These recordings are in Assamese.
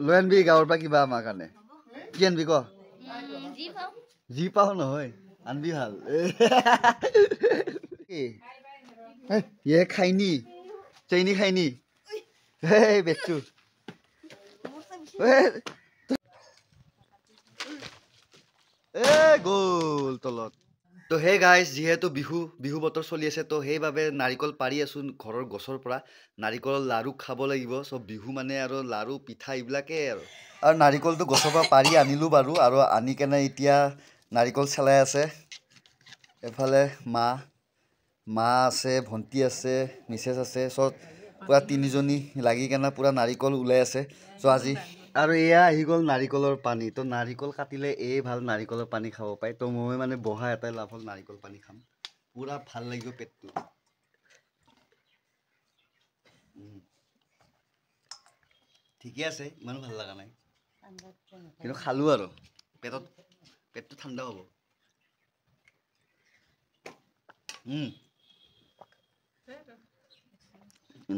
লৈ আনবি গাঁৱৰ পৰা কিবা আমাৰ কাৰণে কি আনবি কি পাওঁ নহয় আনবি ভাল এ খাইনি চেইনি নি বেচু এ গ'ল তলত তো হে গাইজ যিহেতু বিহু বিহু বতৰ চলি আছে তো সেইবাবে নাৰিকল পাৰি আছোঁ ঘৰৰ গছৰ পৰা নাৰিকলৰ লাৰু খাব লাগিব চ' বিহু মানে আৰু লাৰু পিঠা এইবিলাকেই আৰু আৰু নাৰিকলটো গছৰ পৰা পাৰি আনিলোঁ বাৰু আৰু আনি কেনে এতিয়া নাৰিকল চেলাই আছে এফালে মা মা আছে ভণ্টি আছে মিছেছ আছে চ' পূৰা তিনিজনী লাগি কেনে পূৰা নাৰিকল ওলাই আছে চ' আজি আৰু এয়া আহি গ'ল নাৰিকলৰ পানী তো নাৰিকল কাটিলে এই ভাল নাৰিকলৰ পানী খাব পায় তো মই মানে বহা এটাই লাভ হ'ল নাৰিকল পানী খাম পুৰা ভাল লাগিব পেটটো ঠিকে আছে ইমানো ভাল লগা নাই কিন্তু খালো আৰু পেটত পেটটো ঠাণ্ডা হ'ব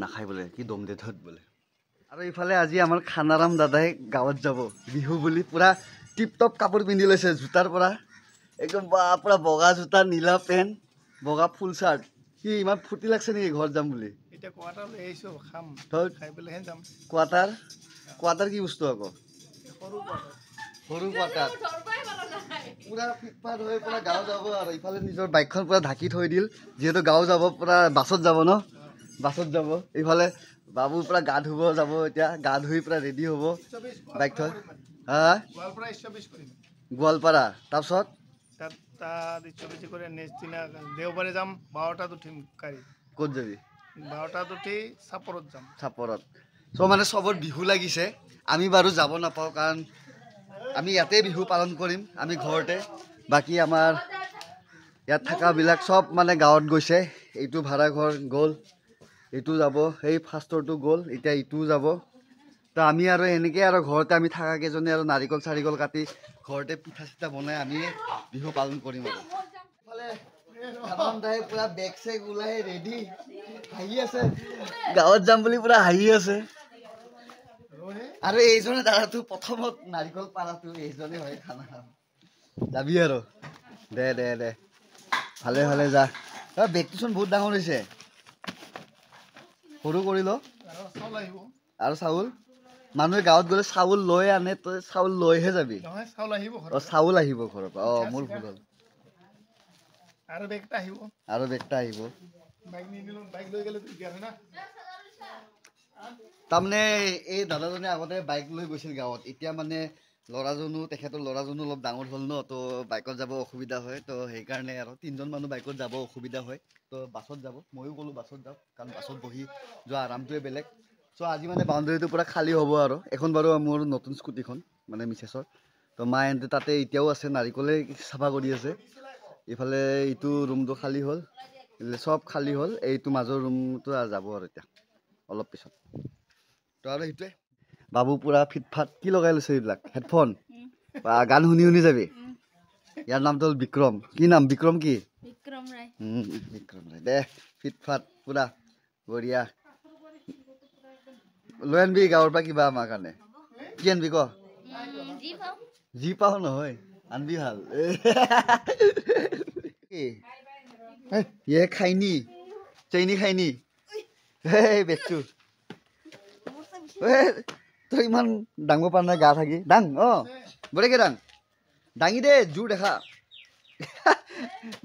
নাখাই বোলে কি দম দে ধৰ বোলে আৰু ইফালে আজি আমাৰ খানাৰাম দাদাই গাঁৱত যাব বিহু বুলি পূৰা টিপ টপ কাপোৰ পিন্ধি লৈছে জোতাৰ পৰা একদম পূৰা বগা জোতা নীলা পেণ্ট বগা ফুল চাৰ্ট সি ইমান ফুটি লাগিছে নেকি ঘৰত যাম বুলি কোৱাটাৰ কোৱাটাৰ কি বস্তু আকৌ গাঁও যাব আৰু ইফালে নিজৰ বাইকখন পূৰা ঢাকি থৈ দিল যিহেতু গাঁও যাব পূৰা বাছত যাব ন বাছত যাব ইফালে বাবু পুৰা গা ধুব যাব এতিয়া গা ধুই পুৰা ৰেডি হ'ব বাইক থৈ হা গোৱালপাৰা তাৰপিছত ক'ত যাবি চাপৰত চ' মানে চবৰ বিহু লাগিছে আমি বাৰু যাব নাপাওঁ কাৰণ আমি ইয়াতে বিহু পালন কৰিম আমি ঘৰতে বাকী আমাৰ ইয়াত থকাবিলাক চব মানে গাঁৱত গৈছে এইটো ভাড়া ঘৰ গ'ল এইটো যাব সেই ফাষ্টৰটো গ'ল এতিয়া ইটোও যাব তো আমি আৰু এনেকৈ আৰু ঘৰতে আমি থকাকেইজনে আৰু নাৰিকল চাৰিকল কাটি ঘৰতে পিঠা চিঠা বনাই আমি বিহু পালন কৰিম আৰু গাঁৱত যাম বুলি পুৰা হাঁহি আছে আৰু এইজনে দাদাটো প্ৰথমত নাৰিকল পাৰাটো এইজনে হয় খানা যাবি আৰু দে দে দে ভালে ভালে যা বেগটোচোন বহুত ডাঙৰ হৈছে সৰু কৰি ল আৰু চাউল মানুহে গাঁৱত গ'লে চাউল লৈ আনে তই চাউল লৈহে যাবি অ চাউল আহিব ঘৰৰ পৰা অ মোৰ ভুল হ'ল আৰু বেগ এটা আহিব তাৰমানে এই দাদাজনে আগতে বাইক লৈ গৈছিল গাঁৱত এতিয়া মানে ল'ৰাজনো তেখেতৰ ল'ৰাজনো অলপ ডাঙৰ হ'ল ন তো বাইকত যাব অসুবিধা হয় তো সেইকাৰণে আৰু তিনিজন মানুহ বাইকত যাব অসুবিধা হয় তো বাছত যাব ময়ো ক'লোঁ বাছত যাওঁ কাৰণ বাছত বহি যোৱা আৰামটোৱে বেলেগ চ' আজি মানে বাউণ্ডেৰীটো পূৰা খালী হ'ব আৰু এখন বাৰু মোৰ নতুন স্কুটিখন মানে মিছেছৰ তো মা এনে তাতে এতিয়াও আছে নাৰিকলে চাফা কৰি আছে ইফালে ইটো ৰুমটো খালী হ'ল চব খালী হ'ল এইটো মাজৰ ৰুমটো যাব আৰু এতিয়া অলপ পিছত তো আৰু সেইটোৱে বাবু পুৰা ফিটফাট কি লগাই লৈছে এইবিলাক হেডফোন বা গান শুনি শুনি যাবি ইয়াৰ নামটো হ'ল বিক্ৰম কি নাম বিক্ৰম কি বিক্ৰম ৰায় দে ফিটফাট পুৰা বঢ়িয়া লৈ আনবি গাঁৱৰ পৰা কিবা আমাৰ কাৰণে কি আনবি ক যি পাওঁ নহয় আনবি ভাল ইয়ে খাইনি চেইনি খাইনি হে বেচু তো ইমান ডাঙৰ পাৰ নাই গা থাকি দাং অ বৰে কে দাং দাঙি দে জোৰ দেখা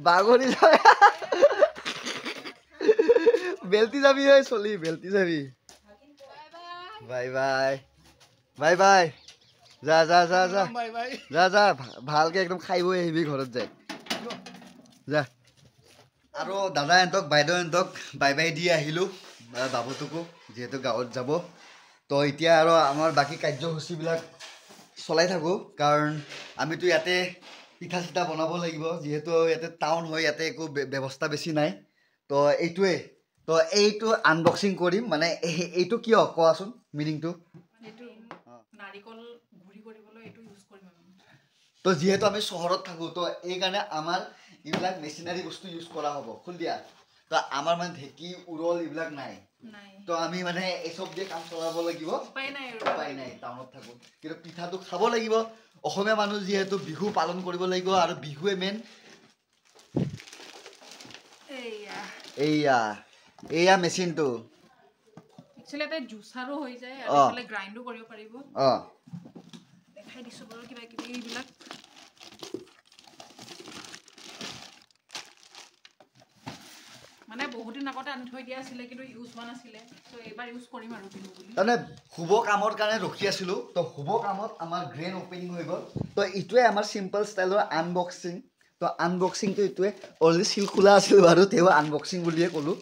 বাগৰি যা বেলটি যাবি হয় চলি বেলটি যাবি বাই বাই বাই বাই যা যা যা যা যা যা ভালকৈ একদম খাই বৈ আহিবি ঘৰত যায় যা আৰু দাদাহঁতক বাইদেউহঁতক বাই বাই দি আহিলোঁ বাবুটোকো যিহেতু গাঁৱত যাব তো এতিয়া আৰু আমাৰ বাকী কাৰ্যসূচীবিলাক চলাই থাকোঁ কাৰণ আমিতো ইয়াতে পিঠা চিঠা বনাব লাগিব যিহেতু ইয়াতে টাউন হয় ইয়াতে একো ব্যৱস্থা বেছি নাই তো এইটোৱে তো এইটো আনবক্সিং কৰিম মানে এইটো কিয় কোৱাচোন মিনিংটো তো যিহেতু আমি চহৰত থাকোঁ তো এইকাৰণে আমাৰ এইবিলাক মেচিনাৰী বস্তু ইউজ কৰা হ'ব খুল দিয়া তো আমাৰ মানে ঢেঁকী উৰল এইবিলাক নাই তো আমি মানে এসব দিয়ে কাম চলাব লাগিব উপায় নাই উপায় নাই টাউনত থাকো কিন্তু পিঠাটো খাব লাগিব অসমীয়া মানুহ যিহেতু বিহু পালন কৰিব লাগিব আৰু বিহুৱে মেইন এইয়া এইয়া মেচিনটো জুচাৰো হৈ যায় অঁ গ্ৰাইণ্ডো কৰিব পাৰিব অঁ দেখাই দিছো বাৰু কিবা কিবি এইবিলাক তাৰমানে শুভ কামৰ কাৰণে ৰখি আছিলোঁ তো শুভ কামত আমাৰ গ্ৰেণ অ'পেনিং হৈ গ'ল তো এইটোৱে আমাৰ চিম্পল ষ্টাইলৰ আনবক্সিং তো আনবক্সিংটো এইটোৱে অলৰেডি চিল খোলা আছিল বাৰু তেওঁ আনবক্সিং বুলিয়ে ক'লোঁ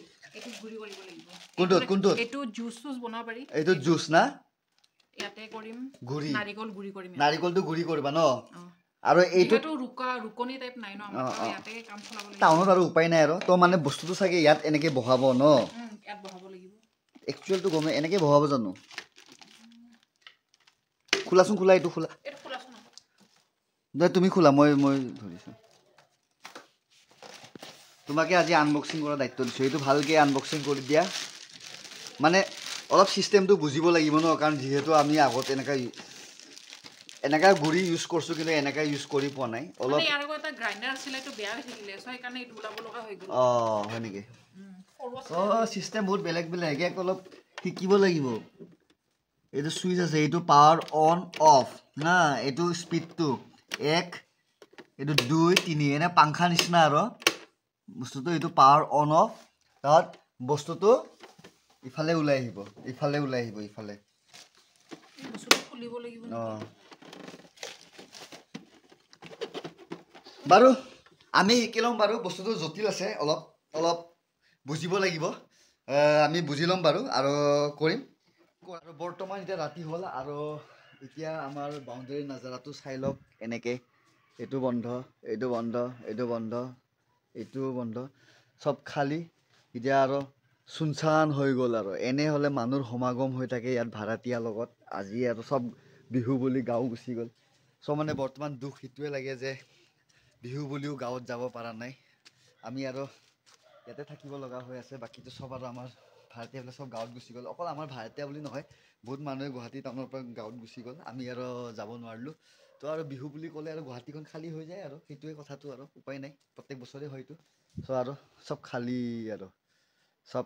নাৰিকলটো গুড়ি কৰিবা ন আৰু এইটো টাউনত আৰু উপায় নাই আৰু তো মানে বস্তুটো চাগে ইয়াত এনেকে বহাব ন একচুৱেলটো গমে এনেকে বহাব জানো খোলাচোন খোলা এইটো খোলা তুমি খোলা মই মই ধৰিছো তোমাকে আজি আনবক্সিং কৰাৰ দায়িত্ব দিছো এইটো ভালকৈ আনবক্সিং কৰি দিয়া মানে অলপ চিষ্টেমটো বুজিব লাগিব ন কাৰণ যিহেতু আমি আগত এনেকৈ এনেকৈ গুড়ি ইউজ কৰিছোঁ কিন্তু এনেকৈ ইউজ কৰি পোৱা নাই অলপ অঁ হয় নেকি অঁ চিষ্টেম বহুত বেলেগ বেলেগ ইয়াক অলপ শিকিব লাগিব এইটো চুইচ আছে এইটো পাৱাৰ অন অফ না এইটো স্পীডটো এক এইটো দুই তিনি এনে পাংখা নিচিনা আৰু বস্তুটো এইটো পাৱাৰ অন অফ তাত বস্তুটো ইফালে ওলাই আহিব ইফালে ওলাই আহিব ইফালে অঁ বাৰু আমি শিকি ল'ম বাৰু বস্তুটো জটিল আছে অলপ অলপ বুজিব লাগিব আমি বুজি ল'ম বাৰু আৰু কৰিম আৰু বৰ্তমান এতিয়া ৰাতি হ'ল আৰু এতিয়া আমাৰ বাউণ্ডেৰী নাজাৰাটো চাই লওক এনেকৈ এইটো বন্ধ এইটো বন্ধ এইটো বন্ধ এইটো বন্ধ চব খালী এতিয়া আৰু চুনচান হৈ গ'ল আৰু এনে হ'লে মানুহৰ সমাগম হৈ থাকে ইয়াত ভাৰাতীয়াৰ লগত আজি আৰু চব বিহু বুলি গাঁও গুচি গ'ল চ' মানে বৰ্তমান দুখ সেইটোৱে লাগে যে বিহু বুলিও গাঁৱত যাব পৰা নাই আমি আৰু ইয়াতে থাকিব লগা হৈ আছে বাকীটো চব আৰু আমাৰ ভাৰতীয়বিলাক চব গাঁৱত গুচি গ'ল অকল আমাৰ ভাৰতীয় বুলি নহয় বহুত মানুহে গুৱাহাটী টাউনৰ পৰা গাঁৱত গুচি গ'ল আমি আৰু যাব নোৱাৰিলোঁ তো আৰু বিহু বুলি ক'লে আৰু গুৱাহাটীখন খালী হৈ যায় আৰু সেইটোৱে কথাটো আৰু উপায় নাই প্ৰত্যেক বছৰে হয়তো চ' আৰু চব খালী আৰু চব